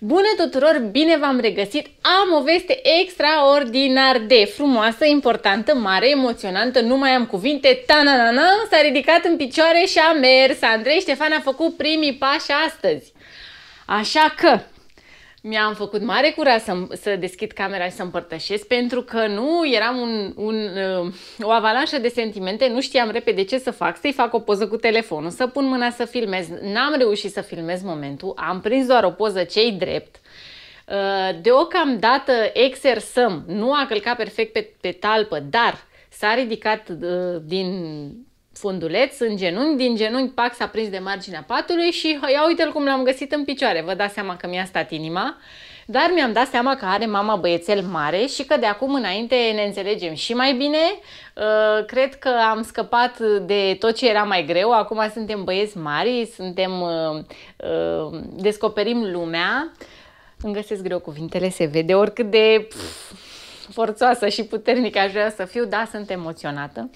Bună tuturor, bine v-am regăsit! Am o veste extraordinar de frumoasă, importantă, mare, emoționantă, nu mai am cuvinte, Na na na! s-a ridicat în picioare și a mers. Andrei Ștefan a făcut primii pași astăzi. Așa că, mi-am făcut mare curaj să, să deschid camera și să împărtășesc pentru că nu eram un, un, uh, o avalanșă de sentimente, nu știam repede ce să fac, să-i fac o poză cu telefonul, să pun mâna să filmez. N-am reușit să filmez momentul, am prins doar o poză cei drept. Uh, deocamdată exersăm, nu a călcat perfect pe, pe talpă, dar s-a ridicat uh, din funduleț, în genunchi, din genunchi pac s-a prins de marginea patului și ia uite-l cum l-am găsit în picioare, vă dați seama că mi-a stat inima, dar mi-am dat seama că are mama băiețel mare și că de acum înainte ne înțelegem și mai bine, uh, cred că am scăpat de tot ce era mai greu, acum suntem băieți mari, suntem, uh, uh, descoperim lumea, îmi găsesc greu cuvintele, se vede oricât de pf, forțoasă și puternică aș vrea să fiu, da, sunt emoționată.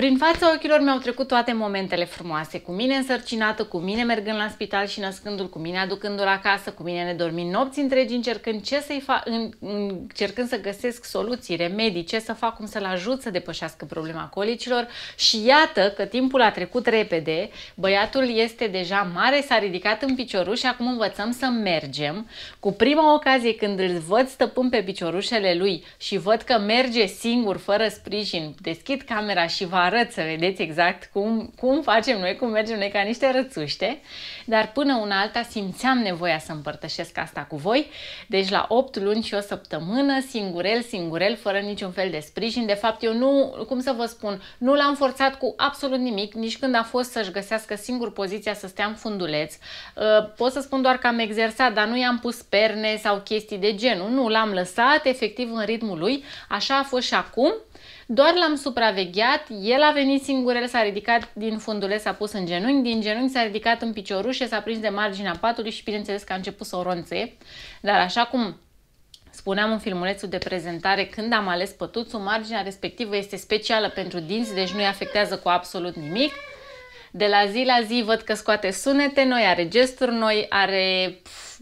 Prin fața ochilor mi-au trecut toate momentele frumoase, cu mine însărcinată, cu mine mergând la spital și născându-l, cu mine aducându-l acasă, cu mine ne nedormind nopți întregi, încercând ce să-i fac, în, încercând să găsesc soluții, remedii, ce să fac, cum să-l ajut să depășească problema colicilor și iată că timpul a trecut repede, băiatul este deja mare, s-a ridicat în picioruș și acum învățăm să mergem. Cu prima ocazie când îl văd stăpân pe piciorușele lui și văd că merge singur, fără sprijin, deschid camera și va arăt să vedeți exact cum, cum facem noi, cum mergem noi ca niște rățuște, dar până una alta simțeam nevoia să împărtășesc asta cu voi, deci la 8 luni și o săptămână, singurel, singurel, fără niciun fel de sprijin, de fapt eu nu, cum să vă spun, nu l-am forțat cu absolut nimic, nici când a fost să-și găsească singur poziția să stea în funduleț, uh, pot să spun doar că am exersat, dar nu i-am pus perne sau chestii de genul, nu, l-am lăsat efectiv în ritmul lui, așa a fost și acum, doar l-am supravegheat, el a venit singur, el s-a ridicat din fundule, s-a pus în genunchi, din genunchi s-a ridicat în piciorușe, s-a prins de marginea patului și bineînțeles că a început să o ronțe. Dar așa cum spuneam în filmulețul de prezentare, când am ales pătuțul, marginea respectivă este specială pentru dinți, deci nu îi afectează cu absolut nimic. De la zi la zi văd că scoate sunete noi, are gesturi noi, are...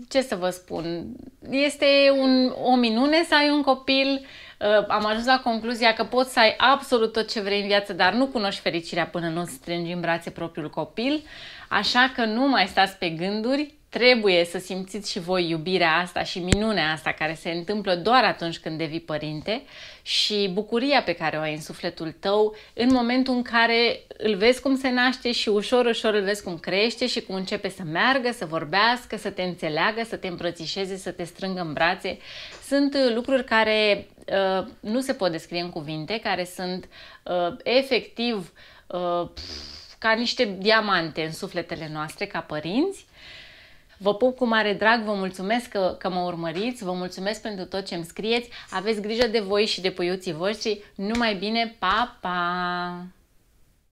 ce să vă spun... Este un, o minune să ai un copil Uh, am ajuns la concluzia că poți să ai absolut tot ce vrei în viață, dar nu cunoști fericirea până nu strângi în brațe propriul copil, așa că nu mai stați pe gânduri, Trebuie să simțiți și voi iubirea asta și minunea asta care se întâmplă doar atunci când devii părinte și bucuria pe care o ai în sufletul tău în momentul în care îl vezi cum se naște și ușor, ușor îl vezi cum crește și cum începe să meargă, să vorbească, să te înțeleagă, să te îmbrățișeze, să te strângă în brațe. Sunt uh, lucruri care uh, nu se pot descrie în cuvinte, care sunt uh, efectiv uh, ca niște diamante în sufletele noastre ca părinți Vă pup cu mare drag, vă mulțumesc că, că mă urmăriți, vă mulțumesc pentru tot ce îmi scrieți, aveți grijă de voi și de puiuții voștri, numai bine, pa, pa!